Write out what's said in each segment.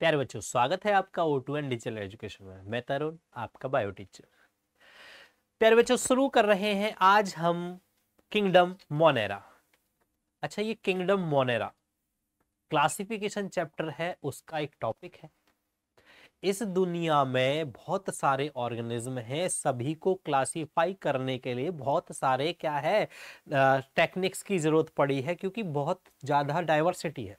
प्यारे बच्चों स्वागत है आपका O two and digital education में मैं तरुण आपका बायो टीचर प्यारे बच्चों शुरू कर रहे हैं आज हम किंगडम मोनेरा अच्छा ये किंगडम मोनेरा क्लासिफिकेशन चैप्टर है उसका एक टॉपिक है इस दुनिया में बहुत सारे ऑर्गेनिज्म हैं सभी को क्लासिफाई करने के लिए बहुत सारे क्या है टेक्निक्स की ज़रूरत पड़ी है क्योंकि बहुत ज़्यादा डाइवर्सिटी है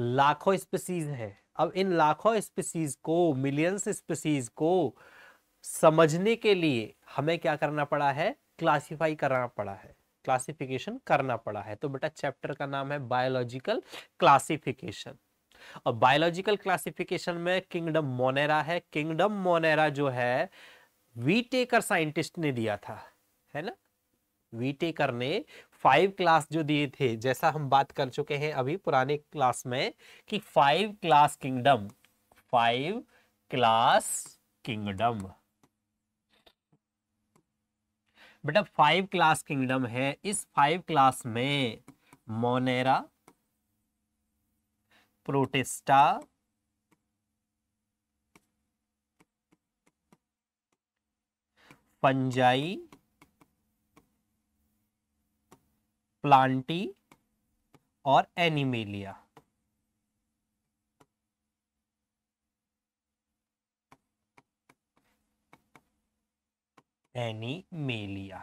लाखों स्पीसीज हैं अब इन लाखों स्पीसीज को मिलियंस स्पीसीज को समझने के लिए हमें क्या करना पड़ा है क्लासीफाई करना पड़ा है क्लासिफिकेशन करना पड़ा है तो बेटा चैप्टर का नाम है बायोलॉजिकल क्लासिफिकेशन और बायोलॉजिकल क्लासिफिकेशन में किंगडम मोनेरा है किंगडम मोनेरा जो है वीटेकर साइंटिस्ट ने दिया था है ना वीटेकर ने फाइव क्लास जो दिए थे जैसा हम बात कर चुके हैं अभी पुराने क्लास में कि five class kingdom five class kingdom बेटा फाइव क्लास किंगडम है इस फाइव क्लास में मोनेरा प्रोटेस्टा पंजाई प्लांटी और एनिमेलिया एनिमेलिया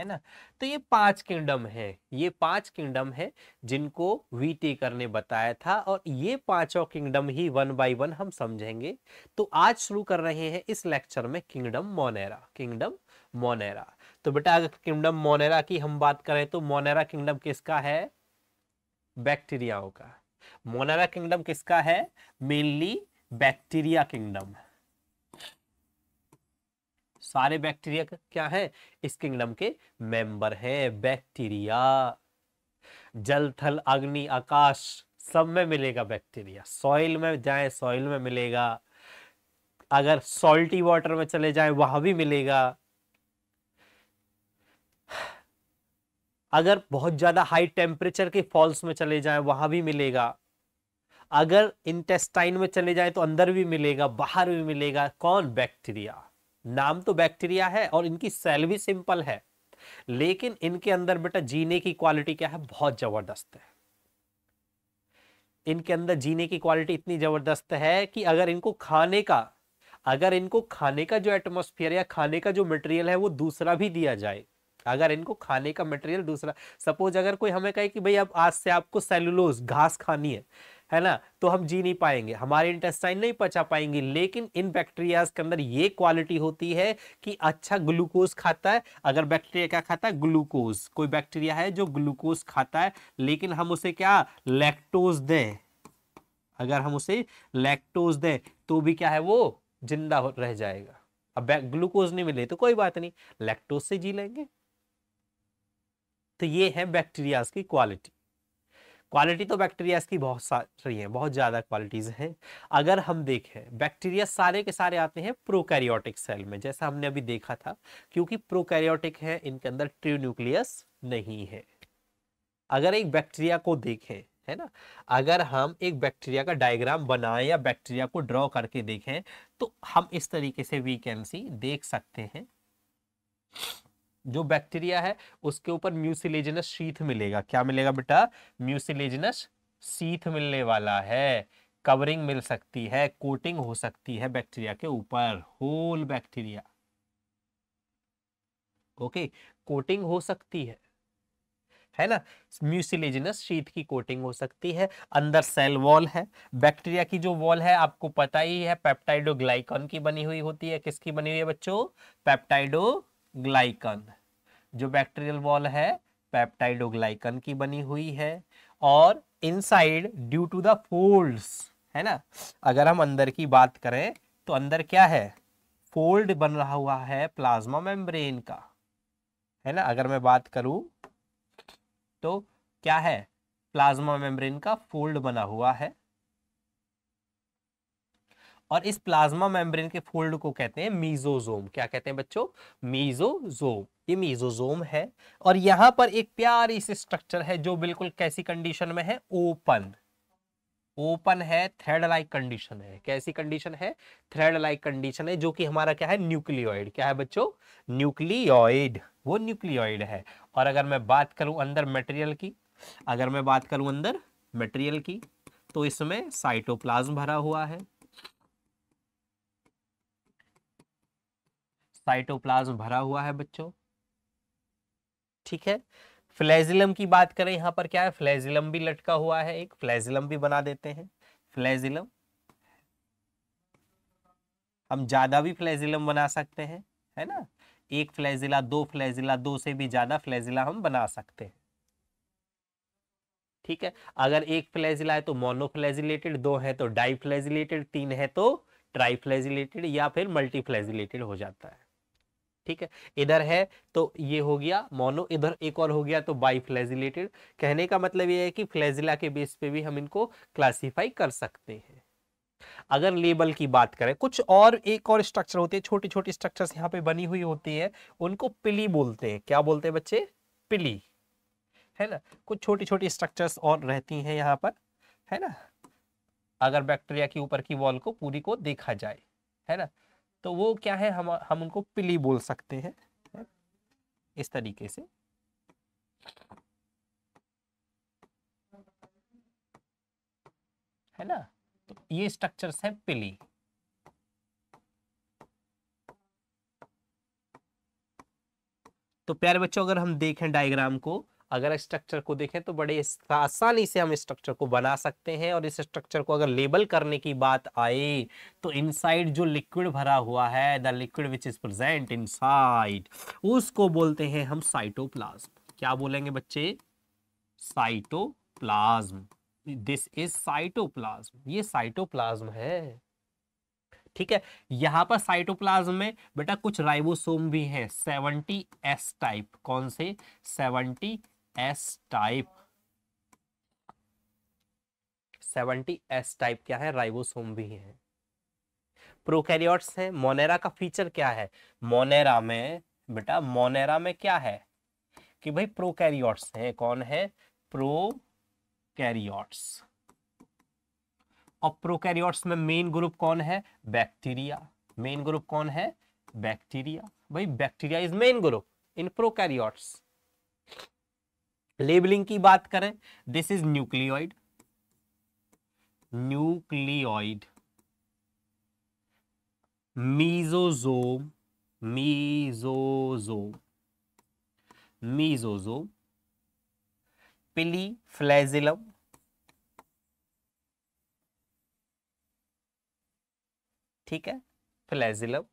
है ना तो ये पांच किंगडम है ये पांच किंगडम है जिनको वीटेकर ने बताया था और ये पांचों किंगडम ही वन बाय वन हम समझेंगे तो आज शुरू कर रहे हैं इस लेक्चर में किंगडम मोनेरा किंगडम मोनेरा तो बेटा अगर किंगडम मोनेरा की हम बात करें तो मोनेरा किंगडम किसका है बैक्टीरियाओं का मोनेरा किंगडम किसका है मेनली बैक्टीरिया किंगडम सारे बैक्टीरिया क्या है इस किंगडम के मेंबर है बैक्टीरिया जल थल अग्नि आकाश सब में मिलेगा बैक्टीरिया सॉइल में जाए सॉइल में मिलेगा अगर सॉल्टी वाटर में चले जाए वहां भी मिलेगा अगर बहुत ज्यादा हाई टेम्परेचर के फॉल्स में चले जाए वहां भी मिलेगा अगर इंटेस्टाइन में चले जाए तो अंदर भी मिलेगा बाहर भी मिलेगा कौन बैक्टीरिया नाम तो बैक्टीरिया है और इनकी सेल भी सिंपल है लेकिन इनके अंदर बेटा जीने की क्वालिटी क्या है बहुत जबरदस्त है इनके अंदर जीने की क्वालिटी इतनी जबरदस्त है कि अगर इनको खाने का अगर इनको खाने का जो एटमोस्फियर या खाने का जो मटेरियल है वो दूसरा भी दिया जाए अगर इनको खाने का मटेरियल दूसरा सपोज अगर कोई हमें कहे कि भाई अब आज से आपको सेलुलोज घास खानी है है ना तो हम जी नहीं पाएंगे हमारे इंटेस्टाइन नहीं पचा पाएंगे लेकिन इन बैक्टीरियाज के अंदर ये क्वालिटी होती है कि अच्छा ग्लूकोज खाता है अगर बैक्टीरिया क्या खाता है ग्लूकोज कोई बैक्टीरिया है जो ग्लूकोज खाता है लेकिन हम उसे क्या लैक्टोज दें अगर हम उसे लैक्टोज दें तो भी क्या है वो जिंदा रह जाएगा अब ग्लूकोज नहीं मिले तो कोई बात नहीं लैक्टोज से जी लेंगे तो ये है बैक्टीरियाज की क्वालिटी क्वालिटी तो बैक्टीरिया की बहुत सारी है बहुत ज़्यादा क्वालिटीज़ हैं अगर हम देखें बैक्टीरिया सारे के सारे आते हैं प्रोकैरियोटिक सेल में जैसा हमने अभी देखा था क्योंकि प्रोकैरियोटिक है इनके अंदर ट्रू न्यूक्लियस नहीं है अगर एक बैक्टीरिया को देखें है ना अगर हम एक बैक्टीरिया का डायग्राम बनाएं या बैक्टीरिया को ड्रॉ करके देखें तो हम इस तरीके से वी कैन सी देख सकते हैं जो बैक्टीरिया है उसके ऊपर म्यूसिलेजनस शीथ मिलेगा क्या मिलेगा बेटा म्यूसिलेजिनस शीथ मिलने वाला है कवरिंग मिल सकती है कोटिंग हो सकती है बैक्टीरिया के ऊपर होल बैक्टीरिया ओके कोटिंग हो सकती है है ना म्यूसिलेजिनस शीत की कोटिंग हो सकती है अंदर सेल वॉल है बैक्टीरिया की जो वॉल है आपको पता ही है पेप्टाइडोग्लाइकॉन की बनी हुई होती है किसकी बनी हुई है बच्चों पेप्टाइडोग्लाइकॉन जो बैक्टीरियल वॉल है पेप्टाइडोग्लाइकन की बनी हुई है और inside due to the folds है ना अगर हम अंदर की बात करें तो अंदर क्या है फोल्ड बन रहा हुआ है प्लाज्मा मेम्ब्रेन का है ना अगर मैं बात करूं तो क्या है प्लाज्मा मेम्ब्रेन का फोल्ड बना हुआ है और इस प्लाज्मा मेम्ब्रेन के फोल्ड को कहते हैं मीजोजोम क्या कहते हैं बच्चों मीजोजोम ये मीजोजोम है और यहां पर एक प्यारी सी स्ट्रक्चर है जो बिल्कुल कैसी कंडीशन में है ओपन ओपन है थ्रेड लाइक कंडीशन है कैसी कंडीशन है थ्रेड लाइक कंडीशन है जो कि हमारा क्या है न्यूक्लियोइड क्या है बच्चों न्यूक्लियोइड वो न्यूक्लियोइड है और अगर मैं बात करूं अंदर मटेरियल की अगर मैं बात करूं अंदर मटेरियल की तो इसमें साइटोप्लाज्म भरा हुआ है साइटोप्लाज्म भरा हुआ है बच्चों ठीक है फ्लैजिलम की बात करें यहां पर क्या है फ्लैजिलम भी लटका हुआ है एक फ्लैजिलम भी बना देते हैं फ्लैजिलम हम ज्यादा भी फ्लैजिलम बना सकते हैं है ना एक फ्लैजिला दो फ्लैजिला दो से भी ज्यादा फ्लैजिला हम बना सकते हैं ठीक है अगर एक फ्लैजिला है तो मोनोफ्लैजिलेटेड दो है तो डाइफ्लैजिलेटेड तीन है तो ट्राइफ्लैजिलेटेड या फिर मल्टीफ्लैजिलेटेड हो जाता है ठीक है इधर है तो ये हो गया मोनो इधर एक और हो गया तो बाई फ्लैजिलेटेड कहने का मतलब ये है कि फ्लैजिला के बेस पे भी हम इनको क्लासीफाई कर सकते हैं अगर लेबल की बात करें कुछ और एक और स्ट्रक्चर होते हैं छोटी छोटी स्ट्रक्चर यहाँ पे बनी हुई होती है उनको पिली बोलते हैं क्या बोलते हैं बच्चे पिली है ना कुछ छोटी छोटी स्ट्रक्चर्स और रहती हैं यहाँ पर है ना अगर बैक्टीरिया की ऊपर की वॉल को पूरी को देखा जाए है ना तो वो क्या है हम हम उनको पिली बोल सकते हैं इस तरीके से है ना तो ये स्ट्रक्चर्स है पिली तो प्यारे बच्चों अगर हम देखें डायग्राम को अगर स्ट्रक्चर को देखें तो बड़े आसानी से हम स्ट्रक्चर को बना सकते हैं और इस स्ट्रक्चर को अगर लेबल करने की बात आए तो इनसाइड जो लिक्विड भरा हुआ है the liquid which is present inside उसको बोलते हैं हम साइटोप्लाज्म क्या बोलेंगे बच्चे साइटोप्लाज्म दिस इज साइटोप्लाज्म ये साइटोप्लाज्म है ठीक है यहाँ पर साइटोप्लाज्म में बेटा कुछ राइबोसोम भी हैं सेवेंटी एस टाइप कौन से seventy S type seventy S type क्या है राइबोसोम भी है प्रोकैरियोट्स हैं मोनेरा का फीचर क्या है मोनेरा में बेटा मोनेरा में क्या है कि भाई प्रोकैरियोट्स हैं कौन है प्रोकैरियोट्स और प्रोकैरियोट्स में मेन ग्रुप कौन है बैक्टीरिया मेन ग्रुप कौन है बैक्टीरिया भाई bacteria is main group in prokaryotes labelling की बात करें this is nucleoid nucleoid mesosome mesosome mesosome pili flagellum ठीक है फ्लैजिलम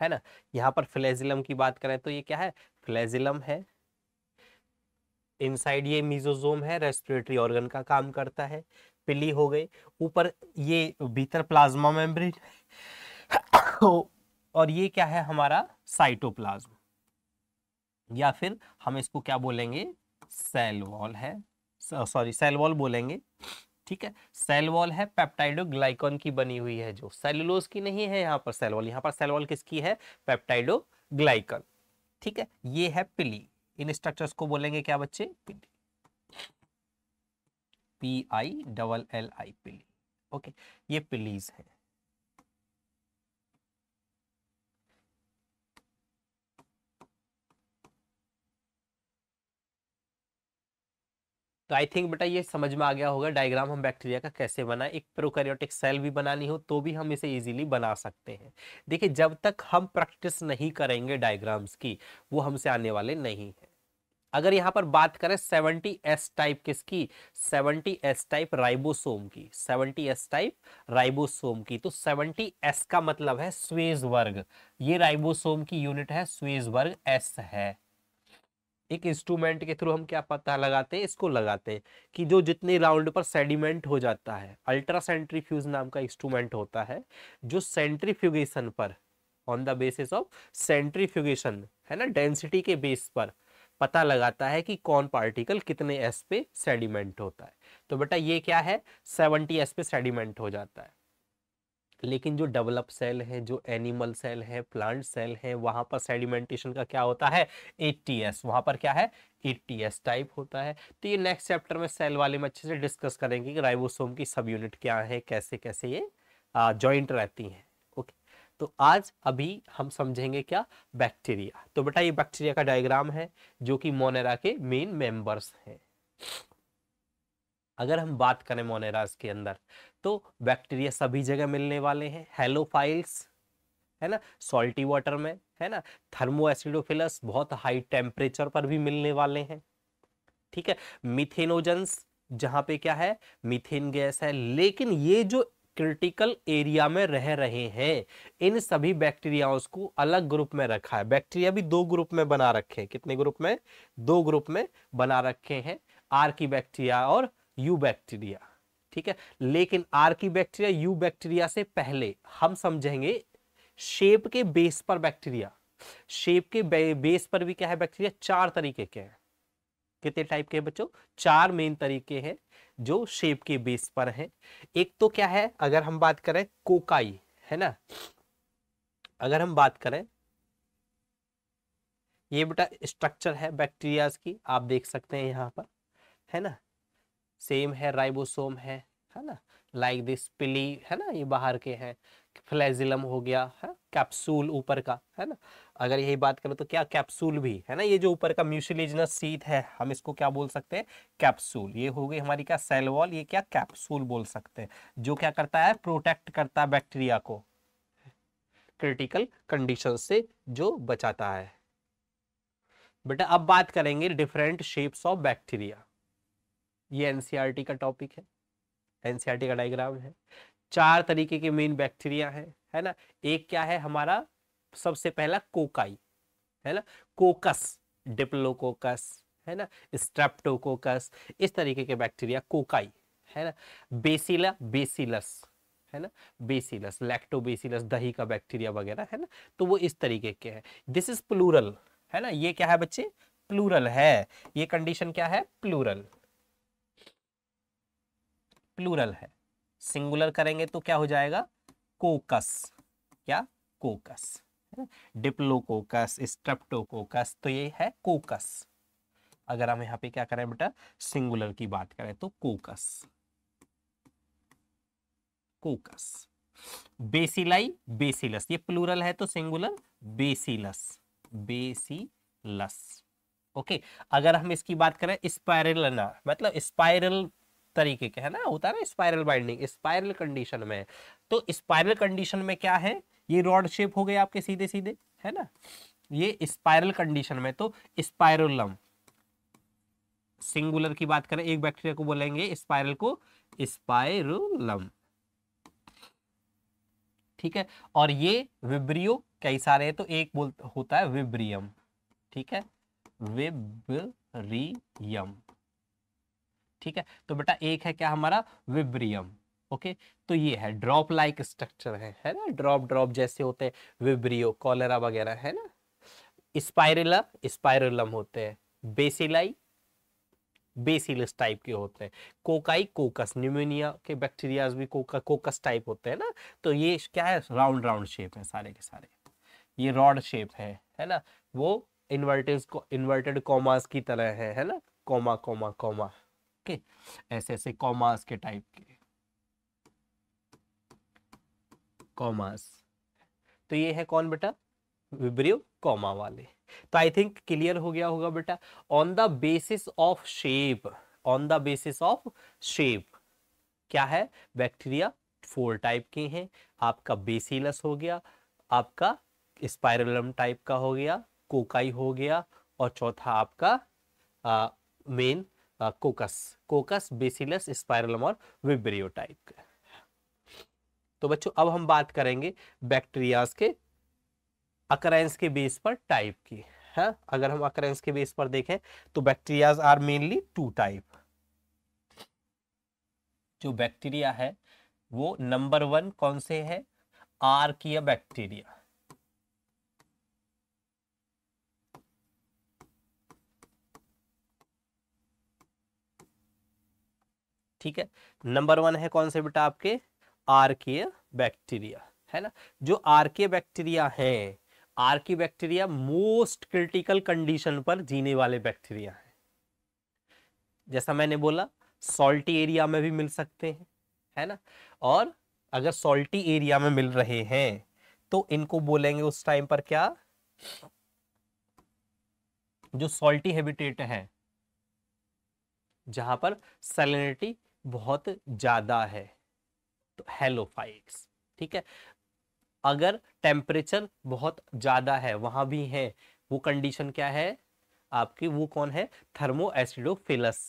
है ना यहां पर फ्लैजिलम की बात करें तो ये क्या है फ्लैजिलम है इनसाइड ये मीजोजोम है रेस्पिरेटरी ऑर्गन का काम करता है पिली हो गई ऊपर ये भीतर प्लाज्मा मेम्ब्रेन और ये क्या है हमारा साइटोप्लाज्म या फिर हम इसको क्या बोलेंगे सेल वॉल है सॉरी सेल वॉल बोलेंगे ठीक है सेल वॉल है पेप्टाइडोग्लाइकॉन की बनी हुई है जो सेलुलोज की नहीं है यहाँ पर सेल वॉल यहाँ पर सेल वॉल किसकी है पेप्टाइडोग्लाइकॉन ठीक है ये है पिली इन स्ट्रक्चर्स को बोलेंगे क्या बच्चे pili P I double L I pili okay ये पिलीज है तो आई थिंक बेटा ये समझ में आ गया होगा डायग्राम हम बैक्टीरिया का कैसे बनाए एक प्रोकैरियोटिक सेल भी बनानी हो तो भी हम इसे इजीली बना सकते हैं देखिए जब तक हम प्रैक्टिस नहीं करेंगे डायग्राम्स की वो हमसे आने वाले नहीं है अगर यहाँ पर बात करें सेवनटी एस टाइप किसकी सेवेंटी एस टाइप राइबोसोम की सेवनटी एस टाइप राइबोसोम की तो सेवनटी एस का मतलब है स्वेज वर्ग ये राइबोसोम की यूनिट है स्वेज वर्ग एस है एक इंस्ट्रूमेंट के थ्रू हम क्या पता लगाते हैं इसको लगाते हैं कि जो जितने राउंड पर सेडिमेंट हो जाता है अल्ट्रा सेंट्रीफ्यूज नाम का इंस्ट्रूमेंट होता है जो सेंट्रीफ्यूगेशन पर on the basis of centrifugation है ना डेंसिटी के बेस पर पता लगाता है कि कौन पार्टिकल कितने एस पे सेडिमेंट होता है तो बेटा ये क्या है सेवेंटी एस पे सेडिमेंट हो जाता है लेकिन जो डेवलप सेल है जो एनिमल सेल है प्लांट सेल है वहां पर सेडिमेंटेशन का क्या होता है एटीएस वहां पर क्या है एटीएस टाइप होता है तो ये नेक्स्ट चैप्टर में सेल वाले में अच्छे से डिस्कस करेंगे कि राइबोसोम की सब यूनिट क्या है कैसे कैसे ये जॉइंट रहती हैं ओके तो आज अभी हम समझेंगे क्या बैक्टीरिया तो बेटा ये बैक्टीरिया का डायग्राम है जो कि मोनेरा के मेन मेंबर्स हैं अगर हम बात करें मोनेराज के अंदर तो बैक्टीरिया सभी जगह मिलने वाले हैं हेलोफाइल्स है ना सॉल्टी वाटर में है ना थर्मो एसिडोफिलस बहुत हाई टेम्परेचर पर भी मिलने वाले हैं ठीक है मिथेनोजन्स जहाँ पे क्या है मिथेन गैस है लेकिन ये जो क्रिटिकल एरिया में रह रहे हैं इन सभी बैक्टीरियाओं को अलग ग्रुप में रखा है बैक्टीरिया भी दो ग्रुप में बना रखे हैं कितने ग्रुप में दो ग्रुप में बना रखे हैं आर की बैक्टीरिया और यू बैक्टीरिया ठीक है लेकिन आर की बैक्टीरिया यू बैक्टीरिया से पहले हम समझेंगे शेप के बेस पर बैक्टीरिया शेप के बेस पर भी क्या है बैक्टीरिया चार तरीके के हैं कितने टाइप के हैं बच्चों चार मेन तरीके हैं जो शेप के बेस पर हैं एक तो क्या है अगर हम बात करें कोकाई है ना अगर हम बात करें ये बेटा स्ट्रक्चर है बैक्टीरियाज की आप देख सकते हैं यहाँ पर है ना सेम है राइबोसोम है है ना लाइक दिस पिली है ना ये बाहर के हैं फ्लैजिलम हो गया है कैप्सूल ऊपर का है ना अगर यही बात करें तो क्या कैप्सूल भी है ना ये जो ऊपर का म्यूसिलेजनस सीथ है हम इसको क्या बोल सकते हैं कैप्सूल ये हो गई हमारी क्या सेल वॉल ये क्या कैप्सूल बोल सकते हैं जो क्या करता है प्रोटेक्ट करता है बैक्टीरिया को क्रिटिकल कंडीशन से जो बचाता है बेटा अब बात करेंगे डिफरेंट शेप्स ऑफ बैक्टीरिया ये एनसीईआरटी e का टॉपिक है एनसीईआरटी e का डायग्राम है चार तरीके के मेन बैक्टीरिया हैं है ना एक क्या है हमारा सबसे पहला कोकाई है ना कोकस डिप्लोकोकस है ना स्ट्रेप्टोकोकस इस तरीके के बैक्टीरिया कोकाई है ना बेसिला बेसिलस है ना बेसिलस लैक्टोबेसिलस दही का बैक्टीरिया वगैरह है ना तो वो इस तरीके के हैं दिस इज प्लूरल है ना ये क्या है बच्चे प्लूरल है ये कंडीशन क्या है प्लूरल प्लूरल है सिंगुलर करेंगे तो क्या हो जाएगा कोकस क्या कोकस डिप्लोकोकस स्ट्रेप्टोकोकस तो ये है कोकस अगर हम यहां पे क्या करें बेटा सिंगुलर की बात करें तो कोकस कोकस बेसिलाई बेसिलस ये प्लूरल है तो सिंगुलर बेसिलस बेसिलस ओके अगर हम इसकी बात करें स्पायरलना मतलब स्पायरल तरीके के है ना होता है ना स्पायरल बाइंडिंग स्पायरल कंडीशन में तो स्पायरल कंडीशन में क्या है ये रॉड शेप हो गए आपके सीधे सीधे है ना ये स्पायरल कंडीशन में तो स्पायरोलम सिंगुलर की बात करें एक बैक्टीरिया को बोलेंगे स्पायरल को स्पायरुलम ठीक है और ये विब्रियो कई सारे हैं तो एक बोल होता है विब्रियम ठीक है विब्रियम ठीक है तो बेटा एक है क्या हमारा विब्रियम ओके तो ये है ड्रॉप लाइक स्ट्रक्चर है है ना ड्रॉप ड्रॉप जैसे होते हैं विब्रियो कॉलरा वगैरह है ना स्पायरला स्पायरलम होते हैं बेसिलाई बेसिलस टाइप के होते हैं कोकाई कोकस न्यूमोनिया के बैक्टीरियाज भी कोका कोकस टाइप होते हैं ना तो ये क्या है राउंड राउंड शेप है सारे के सारे ये रॉड शेप है है ना वो इन्वर्टेड इन्वर्टेड कॉमास की तरह है है ना कॉमा कॉमा कॉमा के ऐसे ऐसे कॉमर्स के टाइप के कॉमर्स तो ये है कौन बेटा विब्रियो कॉमा वाले तो आई थिंक क्लियर हो गया होगा बेटा on the basis of shape on the basis of shape क्या है बैक्टीरिया फोर टाइप के हैं आपका बेसिलस हो गया आपका स्पायरलम टाइप का हो गया कोकाई हो गया और चौथा आपका मेन कोकस कोकस बेसिलस स्पायरलम और के तो बच्चों अब हम बात करेंगे बैक्टीरियाज के अकरेंस के बेस पर टाइप की है हाँ? अगर हम अकरेंस के बेस पर देखें तो bacterias are mainly two type जो बैक्टीरिया है वो नंबर वन कौन से है आर्किया बैक्टीरिया ठीक है नंबर वन है कौन से बेटा आपके आर्कीय बैक्टीरिया है ना जो आर्कीय बैक्टीरिया है archaebacteria most critical condition पर जीने वाले बैक्टीरिया हैं जैसा मैंने बोला सॉल्टी एरिया में भी मिल सकते हैं है ना और अगर सॉल्टी एरिया में मिल रहे हैं तो इनको बोलेंगे उस टाइम पर क्या जो सॉल्टी हैबिटेट है जहां पर सैलिनिटी बहुत ज़्यादा है तो हेलोफाइक्स ठीक है अगर टेम्परेचर बहुत ज़्यादा है वहां भी है वो कंडीशन क्या है आपकी वो कौन है थर्मो एसिडोफिलस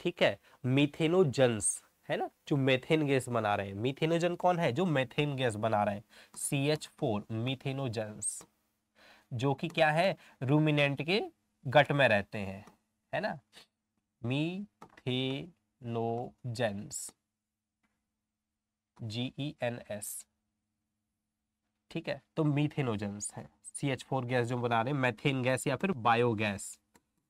ठीक है मिथेनोजन्स है ना जो मेथेन गैस बना रहे हैं मिथेनोजन कौन है जो मेथेन गैस बना रहे हैं सी एच फोर मिथेनोजन्स जो कि क्या है रूमिनेंट के गट में रहते हैं है ना मीथे लोजेंस जी ई एन एस ठीक है तो मीथेनोजेंस है सी एच फोर गैस जो बना रहे हैं मैथेन गैस या फिर बायोगैस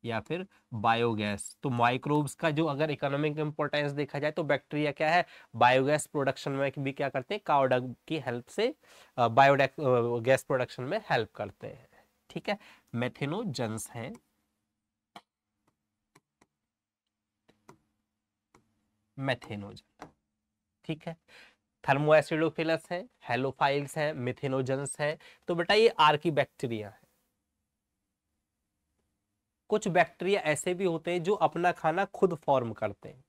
या फिर बायोगैस तो माइक्रोब्स का जो अगर इकोनॉमिक इंपॉर्टेंस देखा जाए तो बैक्टीरिया क्या है बायोगैस प्रोडक्शन में भी क्या करते हैं काउडग की हेल्प से बायोडैक गैस प्रोडक्शन में हेल्प करते हैं ठीक है मैथेनोजेंस हैं मेथेन ठीक है थर्मो एसिडोफिलस हैं हेलोफाइल्स हैं मिथेनोजन्स हैं तो बेटा ये आर्की बैक्टीरिया है कुछ बैक्टीरिया ऐसे भी होते हैं जो अपना खाना खुद फॉर्म करते हैं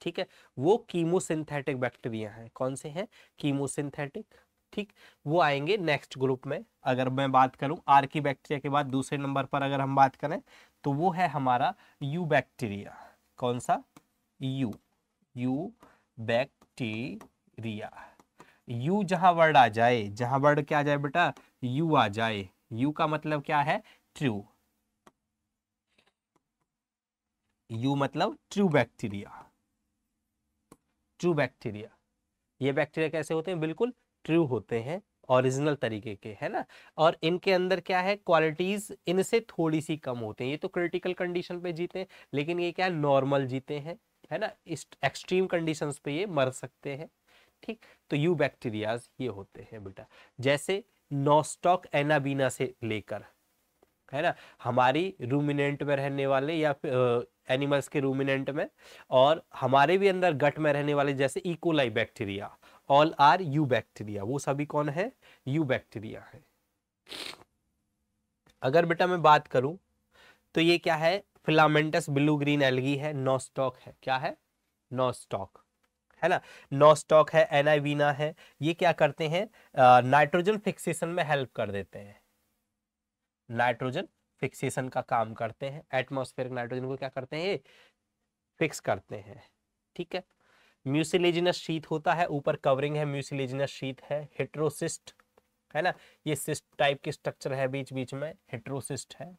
ठीक है वो कीमोसिंथेटिक बैक्टीरिया हैं कौन से हैं कीमोसिंथेटिक ठीक वो आएंगे नेक्स्ट ग्रुप में अगर मैं बात करूं आर्की बैक्टीरिया के बाद दूसरे नंबर पर अगर हम बात करें तो वो है हमारा यू बैक्टीरिया कौन सा यू यू बैक्टीरिया यू जहां वर्ड आ जाए जहां वर्ड क्या आ जाए बेटा यू आ जाए यू का मतलब क्या है ट्रू यू मतलब ट्रू बैक्टीरिया ट्रू बैक्टीरिया ये बैक्टीरिया कैसे होते हैं बिल्कुल ट्रू होते हैं ओरिजिनल तरीके के है ना और इनके अंदर क्या है क्वालिटीज इनसे थोड़ी सी कम होते हैं ये तो क्रिटिकल कंडीशन पे जीते हैं लेकिन ये क्या नॉर्मल जीते हैं है ना इस एक्सट्रीम कंडीशंस पे ये मर सकते हैं ठीक तो यू बैक्टीरियाज ये होते हैं बेटा जैसे नोस्टॉक एनाबीना से लेकर है ना हमारी रूमिनेंट में रहने वाले या एनिमल्स के रूमिनेंट में और हमारे भी अंदर गट में रहने वाले जैसे E coli bacteria all are eubacteria वो सभी कौन है यू बैक्टीरिया है अगर बेटा मैं बात करूं तो ये क्या है फिलामेंटस ब्लू ग्रीन एलगी है नॉस्टॉक है क्या है नॉस्टॉक है ना नॉस्टॉक है एनाइवीना है ये क्या करते हैं नाइट्रोजन फिक्सेशन में हेल्प कर देते हैं नाइट्रोजन फिक्सेशन का काम करते हैं एटमॉस्फेरिक नाइट्रोजन को क्या करते हैं फिक्स करते हैं ठीक है म्यूसिलेजिनस शीत होता है ऊपर कवरिंग है म्यूसिलेजिनस शीत है हेट्रोसिस्ट है ना ये सिस्ट टाइप के स्ट्रक्चर है बीच बीच में हेट्रोसिस्ट है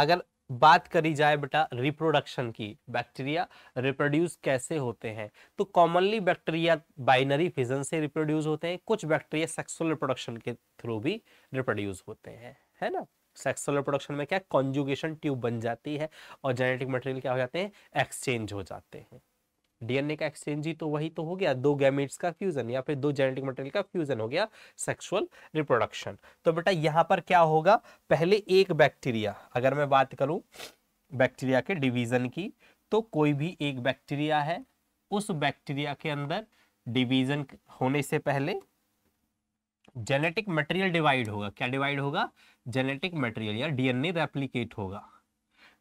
अगर बात करी जाए बेटा रिप्रोडक्शन की बैक्टीरिया रिप्रोड्यूस कैसे होते हैं तो कॉमनली बैक्टीरिया बाइनरी फिजन से रिप्रोड्यूस होते हैं कुछ बैक्टीरिया सेक्सुअल रिप्रोडक्शन के थ्रू भी रिप्रोड्यूस होते हैं है ना सेक्सुअल रिप्रोडक्शन में क्या कॉन्जुगेशन ट्यूब बन जाती है और जेनेटिक मटेरियल क्या हो जाते हैं एक्सचेंज हो जाते हैं डीएनए का एक्सचेंज ही तो वही तो हो गया दो गैमेट्स का फ्यूजन या फिर दो जेनेटिक मटेरियल का फ्यूजन हो गया सेक्सुअल रिप्रोडक्शन तो बेटा यहाँ पर क्या होगा पहले एक बैक्टीरिया अगर मैं बात करूं बैक्टीरिया के डिवीजन की तो कोई भी एक बैक्टीरिया है उस बैक्टीरिया के अंदर डिवीजन होने से पहले जेनेटिक मटेरियल डिवाइड होगा क्या डिवाइड होगा जेनेटिक मटेरियल या डीएनए रेप्लिकेट होगा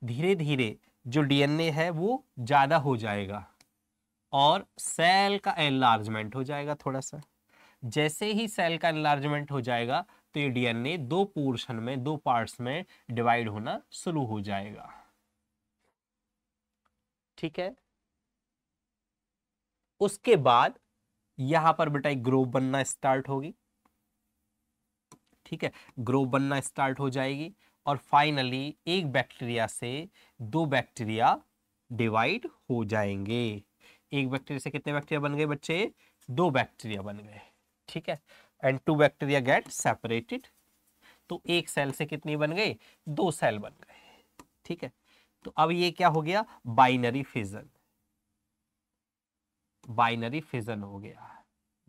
धीरे धीरे जो डीएनए है वो ज़्यादा हो जाएगा और सेल का एनलार्जमेंट हो जाएगा थोड़ा सा जैसे ही सेल का एनलार्जमेंट हो जाएगा तो ये डीएनए दो पोर्शन में दो पार्ट्स में डिवाइड होना शुरू हो जाएगा ठीक है उसके बाद यहां पर बेटा एक ग्रोव बनना स्टार्ट होगी ठीक है ग्रोव बनना स्टार्ट हो जाएगी और फाइनली एक बैक्टीरिया से दो बैक्टीरिया डिवाइड हो जाएंगे एक बैक्टीरिया से कितने बैक्टीरिया बन गए बच्चे दो बैक्टीरिया बन गए ठीक है and two bacteria get separated तो एक सेल से कितनी बन गई दो सेल बन गए ठीक है तो अब ये क्या हो गया बाइनरी फिजन बाइनरी फिजन हो गया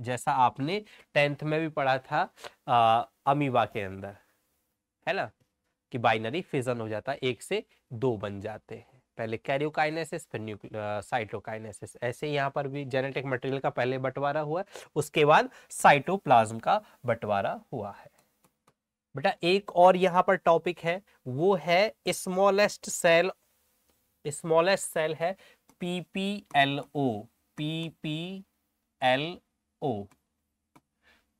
जैसा आपने टेंथ में भी पढ़ा था आ, अमीबा के अंदर है ना कि बाइनरी फिजन हो जाता एक से दो बन जाते हैं पहले कैरियोकाइनेसिस फिर साइटोकाइनेसिस ऐसे यहाँ पर भी जेनेटिक मटेरियल का पहले बंटवारा हुआ उसके बाद साइटोप्लाज्म का बंटवारा हुआ है बेटा एक और यहाँ पर टॉपिक है वो है स्मॉलेस्ट सेल स्मॉलेस्ट सेल है P P L O P P L O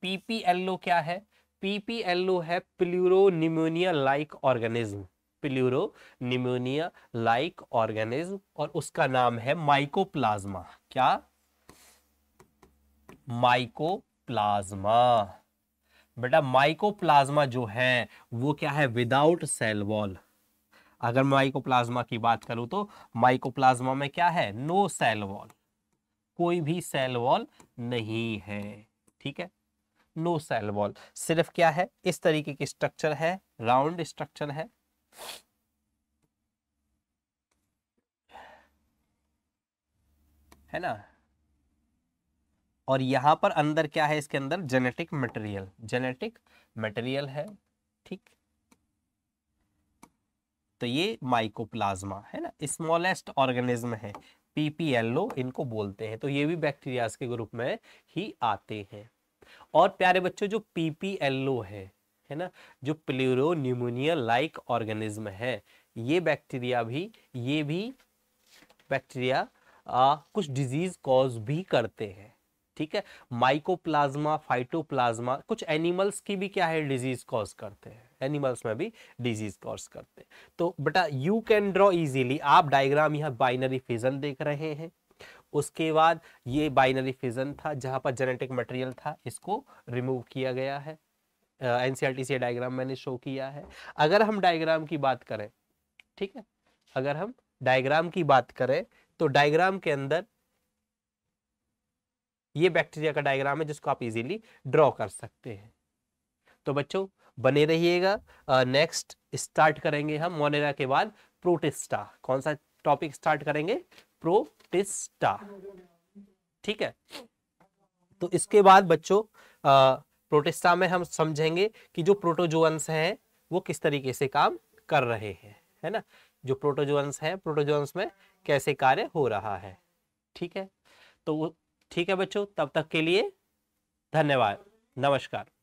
P P L O क्या है पी पी एल ओ है pleuropneumonia like organism pleuropneumonia like organism और उसका नाम है माइकोप्लाज्मा क्या माइकोप्लाज्मा बेटा माइकोप्लाज्मा जो है वो क्या है विदाउट सेल वॉल अगर माइकोप्लाज्मा की बात करूं तो माइकोप्लाज्मा में क्या है नो सेल वॉल कोई भी सेल वॉल नहीं है ठीक है नो सेल वॉल सिर्फ क्या है इस तरीके की स्ट्रक्चर है राउंड स्ट्रक्चर है है ना और यहां पर अंदर क्या है इसके अंदर जेनेटिक मटेरियल जेनेटिक मटेरियल है ठीक तो ये माइकोप्लाज्मा है ना स्मॉलेस्ट ऑर्गेनिज्म है पीपीएलओ इनको बोलते हैं तो ये भी बैक्टीरियाज के ग्रुप में ही आते हैं और प्यारे बच्चों जो पीपीएलओ है है ना जो प्लूरो न्यूमोनिया लाइक ऑर्गेनिज्म है ये बैक्टीरिया भी ये भी बैक्टीरिया आ, कुछ डिजीज कॉज भी करते हैं ठीक है माइकोप्लाज्मा फाइटोप्लाज्मा कुछ एनिमल्स की भी क्या है डिजीज कॉज करते हैं एनिमल्स में भी डिजीज कॉज करते हैं तो बेटा यू कैन ड्रॉ इजीली आप डायग्राम यहाँ बाइनरी फिजन देख रहे हैं उसके बाद ये बाइनरी फिजन था जहां पर जेनेटिक मटेरियल था इसको रिमूव किया गया है एन सी डायग्राम मैंने शो किया है अगर हम डायग्राम की बात करें ठीक है अगर हम डायग्राम की बात करें तो डायग्राम के अंदर ये बैक्टीरिया का डायग्राम है जिसको आप इजीली ड्रॉ कर सकते हैं तो बच्चों बने रहिएगा नेक्स्ट स्टार्ट करेंगे हम मोनेरा के बाद प्रोटिस्टा कौन सा टॉपिक स्टार्ट करेंगे प्रोटिस्टा ठीक है तो इसके बाद बच्चों प्रोटेस्टा में हम समझेंगे कि जो प्रोटोजोअंस हैं वो किस तरीके से काम कर रहे हैं है ना जो प्रोटोजोअंस हैं प्रोटोजोअंस में कैसे कार्य हो रहा है ठीक है तो ठीक है बच्चों तब तक के लिए धन्यवाद नमस्कार